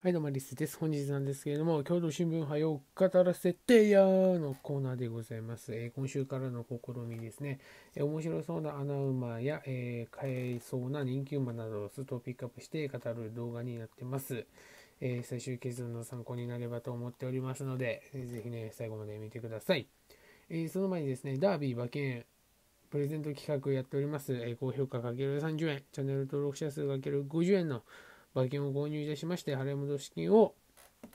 はい、どうも、リスです。本日なんですけれども、共同新聞杯を語らせてやーのコーナーでございます。えー、今週からの試みですね、えー、面白そうな穴馬や、えー、買えそうな人気馬などをスとピックアップして語る動画になってます。えー、最終結論の参考になればと思っておりますので、えー、ぜひね、最後まで見てください。えその前にですね、ダービー馬券、プレゼント企画やっております。え高評価かける3 0円、チャンネル登録者数かける5 0円の馬券を購入いたしまして、払い戻し金を、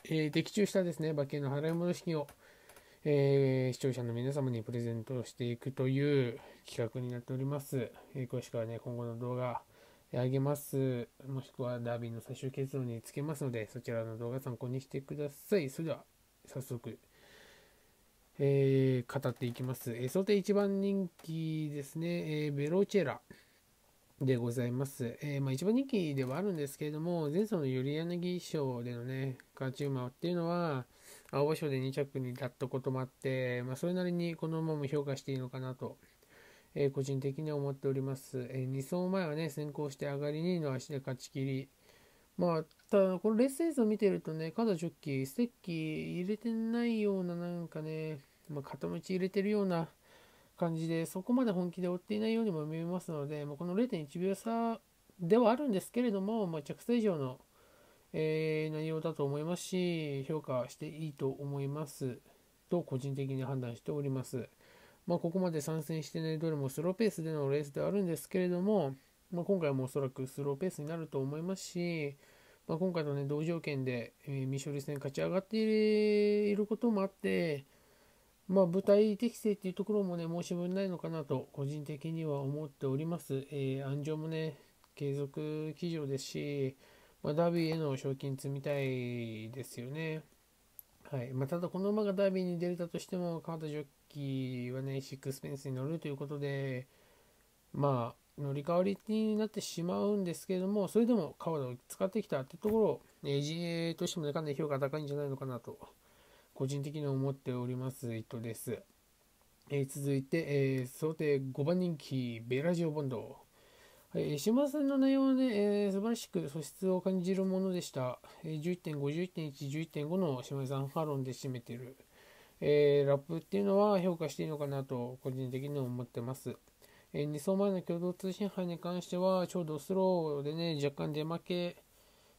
えー、的中したですね、馬券の払い戻し金を、えー、視聴者の皆様にプレゼントしていくという企画になっております。えー、詳しくはね、今後の動画、あげます。もしくはダービーの最終結論につけますので、そちらの動画参考にしてください。それでは、早速、えー、語っていきます。えー、想定一番人気ですね、えー、ベロチェラ。でございます。えー、まあ、一番人気ではあるんですけれども、前走のユリヤナギ賞でのね、勝ち馬っていうのは、青葉賞で2着にだったこともあって、まあ、それなりにこの馬も評価していいのかなと、えー、個人的には思っております。えー、2走前はね、先行して上がり2の足で勝ち切り。まあ、ただ、このレッス映像見てるとね、肩ジョッキー、ステッキ入れてないような、なんかね、まあ、片道入れてるような、感じで、そこまで本気で追っていないようにも見えますので、まあ、この0.1秒差ではあるんですけれども、まあ、着差以上の、えー、内容だと思いますし、評価していいと思います。と個人的に判断しております。まあ、ここまで参戦してね、どれもスローペースでのレースではあるんですけれども、まあ、今回もおそらくスローペースになると思いますし、まあ、今回のね、同条件で、えー、未処理戦勝ち上がっていることもあって、まあ、舞台適性っていうところもね、申し分ないのかなと、個人的には思っております。えー、安城もね、継続騎乗ですし、まあ、ダービーへの賞金積みたいですよね。はいまあ、ただ、この馬がダービーに出れたとしても、川田ジョッキーはね、シックスペンスに乗るということで、まあ、乗り換わりになってしまうんですけれども、それでも川田を使ってきたってところを、AGA としてもね、かなり評価高いんじゃないのかなと。個人的に思っております伊藤です、えー、続いて、えー、想定5番人気ベラジオボンド島田さんの内容はね、えー、素晴らしく素質を感じるものでした。えー、11.5、11.1、11.5の島田さんハロンで占めてる、えー、ラップっていうのは評価していいのかなと個人的に思ってます。え2走前の共同通信杯に関しては、ちょうどスローでね、若干出負け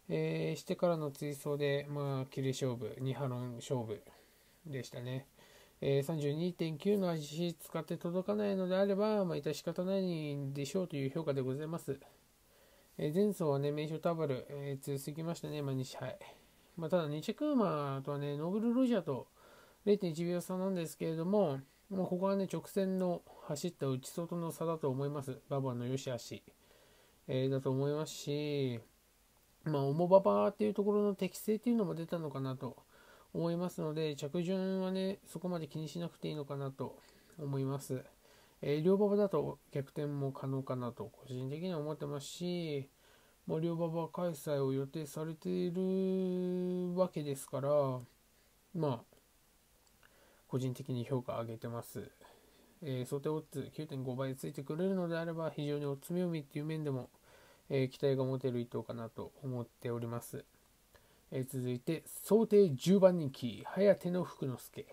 えー、してからの追走で、まあ、切り勝負、2波論勝負でしたね。えー、32.9の足使って届かないのであれば、まあ、致し方ないんでしょうという評価でございます。えー、前走はね、名所タバル、えー、強すぎましたね、まあ、2試まあ、ただ、2着馬とはね、ノブル・ロジャーと0.1秒差なんですけれども、もうここはね、直線の走った内外の差だと思います。ババの良し悪し、えー、だと思いますし、まあ、重馬場っていうところの適性っていうのも出たのかなと思いますので、着順はね、そこまで気にしなくていいのかなと思います。えー、両馬場だと逆転も可能かなと個人的には思ってますし、まあ、両馬場開催を予定されているわけですから、まあ、個人的に評価上げてます。えー、想定オッズ9.5倍ついてくれるのであれば、非常におつみ読みっていう面でも、えー、期待が持てる伊藤かなと思っております。えー、続いて、想定10番人気、早手の福之助。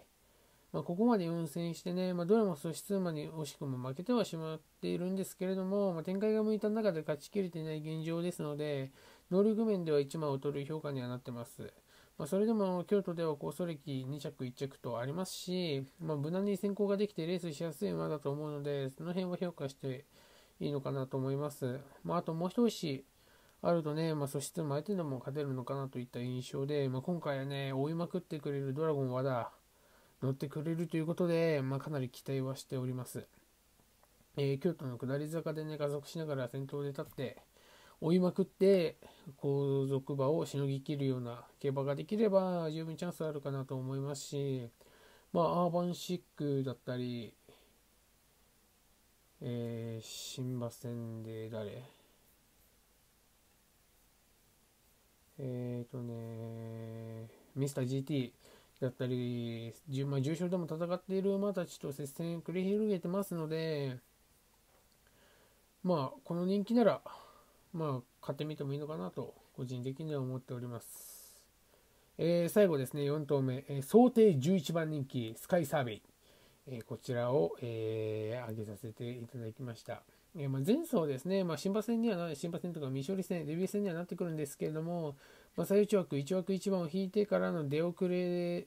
まあ、ここまで運戦してね、まあ、どれも素質馬に惜しくも負けてはしまっているんですけれども、まあ、展開が向いた中で勝ちきれていない現状ですので、能力面では1枚を取る評価にはなってます。まあ、それでも京都では高層歴2着1着とありますし、まあ、無難に先行ができてレースしやすい馬だと思うので、その辺は評価していいのかなと思います。まあ、あともう一押しあるとね、まあ、素質も相手でも勝てるのかなといった印象で、まあ、今回はね、追いまくってくれるドラゴン和田、乗ってくれるということで、まあ、かなり期待はしております。えー、京都の下り坂でね、加速しながら先頭で立って、追いまくって、後続馬をしのぎきるような競馬ができれば、十分チャンスあるかなと思いますし、まあ、アーバンシックだったり、えー、新馬戦で誰えっ、ー、とね、ミスター GT だったり、まあ、重賞でも戦っている馬たちと接戦を繰り広げてますので、まあ、この人気なら、まあ、買ってみてもいいのかなと、個人的には思っております。えー、最後ですね、4投目、えー、想定11番人気、スカイサーベイ。えこちらを、えー、上げさせていただきました。えまあ、前走ですね、まあ、新馬戦にはな、新馬戦とか未勝利戦、デビュー戦にはなってくるんですけれども、まあ、最内枠、1枠1番を引いてからの出遅れ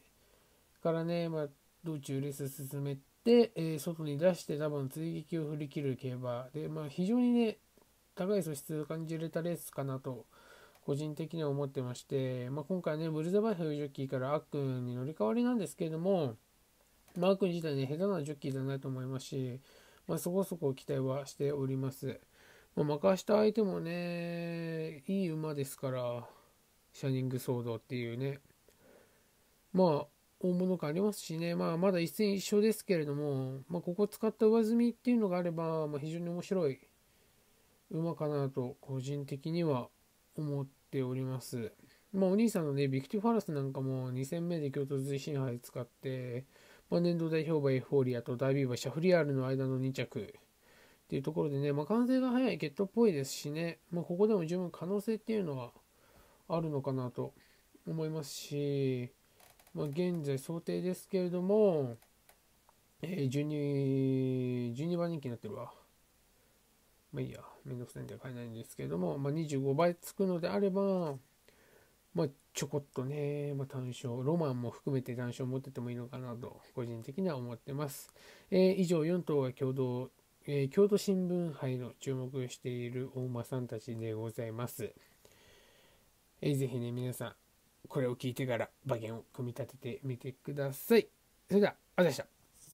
からね、まあ、道中レース進めて、えー、外に出して多分追撃を振り切る競馬で、まあ、非常にね、高い素質を感じれたレースかなと、個人的には思ってまして、まあ、今回ね、ブルザバイハイジョッキーからアックンに乗り換わりなんですけれども、マー君自体ね、下手なジョッキーだなと思いますし、まあ、そこそこ期待はしております。まあ、負かした相手もね、いい馬ですから、シャニング騒動っていうね。まあ、大物感ありますしね、まあ、まだ一戦一勝ですけれども、まあ、ここ使った上積みっていうのがあれば、まあ、非常に面白い馬かなと個人的には思っております。まあ、お兄さんのね、ビクティファラスなんかも2戦目で京都随心杯使って、まあ、年度代表馬エフフォーリアとダービー馬シャフリアールの間の2着っていうところでね、まあ、完成が早いゲットっぽいですしね、まあ、ここでも十分可能性っていうのはあるのかなと思いますし、まあ、現在想定ですけれども、えー、12, 12番人気になってるわ。まあいいや、めんどくさいんで買えないんですけれども、まあ、25倍つくのであれば、まあ、ちょこっとね、まあ、短所、ロマンも含めて短所を持っててもいいのかなと、個人的には思ってます。えー、以上、4党が共同、えー、京都新聞杯の注目している大間さんたちでございます。えー、ぜひね、皆さん、これを聞いてから馬券を組み立ててみてください。それでは、ありがとうございました。